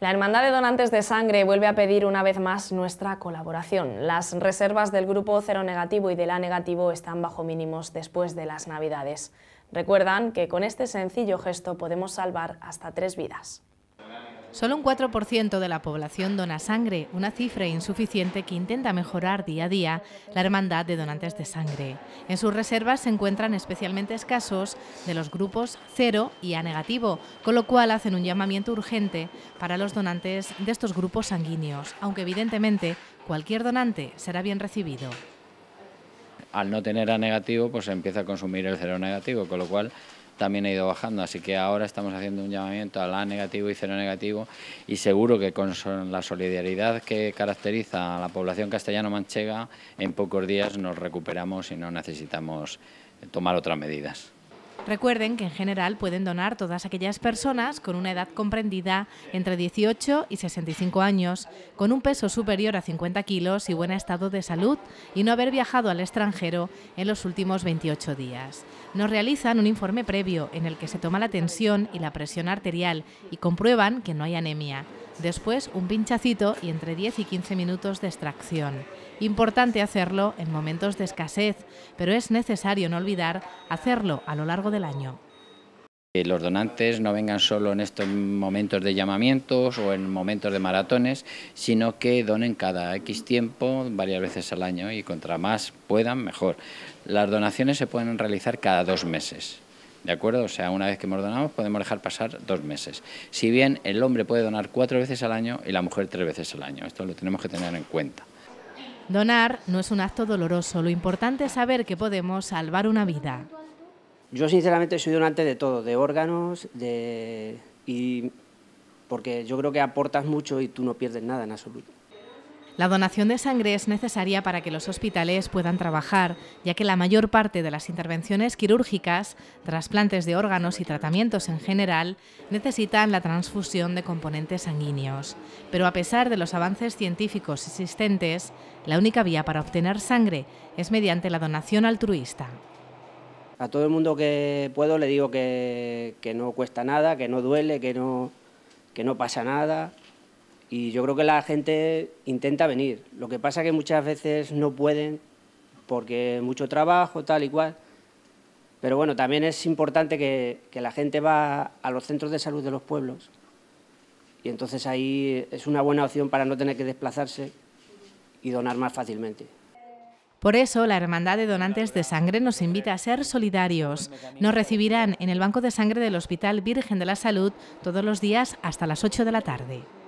La Hermandad de Donantes de Sangre vuelve a pedir una vez más nuestra colaboración. Las reservas del grupo Cero Negativo y del A Negativo están bajo mínimos después de las Navidades. Recuerdan que con este sencillo gesto podemos salvar hasta tres vidas. Solo un 4% de la población dona sangre, una cifra insuficiente que intenta mejorar día a día la hermandad de donantes de sangre. En sus reservas se encuentran especialmente escasos de los grupos cero y A negativo, con lo cual hacen un llamamiento urgente para los donantes de estos grupos sanguíneos, aunque evidentemente cualquier donante será bien recibido. Al no tener A negativo, pues se empieza a consumir el cero negativo, con lo cual también ha ido bajando. Así que ahora estamos haciendo un llamamiento al A negativo y cero negativo y seguro que con la solidaridad que caracteriza a la población castellano-manchega, en pocos días nos recuperamos y no necesitamos tomar otras medidas. Recuerden que en general pueden donar todas aquellas personas con una edad comprendida entre 18 y 65 años, con un peso superior a 50 kilos y buen estado de salud y no haber viajado al extranjero en los últimos 28 días. Nos realizan un informe previo en el que se toma la tensión y la presión arterial y comprueban que no hay anemia. Después un pinchacito y entre 10 y 15 minutos de extracción. Importante hacerlo en momentos de escasez, pero es necesario no olvidar hacerlo a lo largo del año. Que Los donantes no vengan solo en estos momentos de llamamientos o en momentos de maratones, sino que donen cada X tiempo, varias veces al año y contra más puedan, mejor. Las donaciones se pueden realizar cada dos meses. ¿De acuerdo? O sea, una vez que hemos donado, podemos dejar pasar dos meses. Si bien el hombre puede donar cuatro veces al año y la mujer tres veces al año. Esto lo tenemos que tener en cuenta. Donar no es un acto doloroso, lo importante es saber que podemos salvar una vida. Yo sinceramente soy donante de todo, de órganos, de y porque yo creo que aportas mucho y tú no pierdes nada en absoluto. La donación de sangre es necesaria para que los hospitales puedan trabajar, ya que la mayor parte de las intervenciones quirúrgicas, trasplantes de órganos y tratamientos en general necesitan la transfusión de componentes sanguíneos. Pero a pesar de los avances científicos existentes, la única vía para obtener sangre es mediante la donación altruista. A todo el mundo que puedo le digo que, no cuesta nada, que no duele, que no pasa nada, y yo creo que la gente intenta venir. Lo que pasa es que muchas veces no pueden porque mucho trabajo, tal y cual. Pero bueno, también es importante que, que la gente va a los centros de salud de los pueblos. Y entonces ahí es una buena opción para no tener que desplazarse y donar más fácilmente. Por eso, la Hermandad de Donantes de Sangre nos invita a ser solidarios. Nos recibirán en el Banco de Sangre del Hospital Virgen de la Salud todos los días hasta las 8 de la tarde.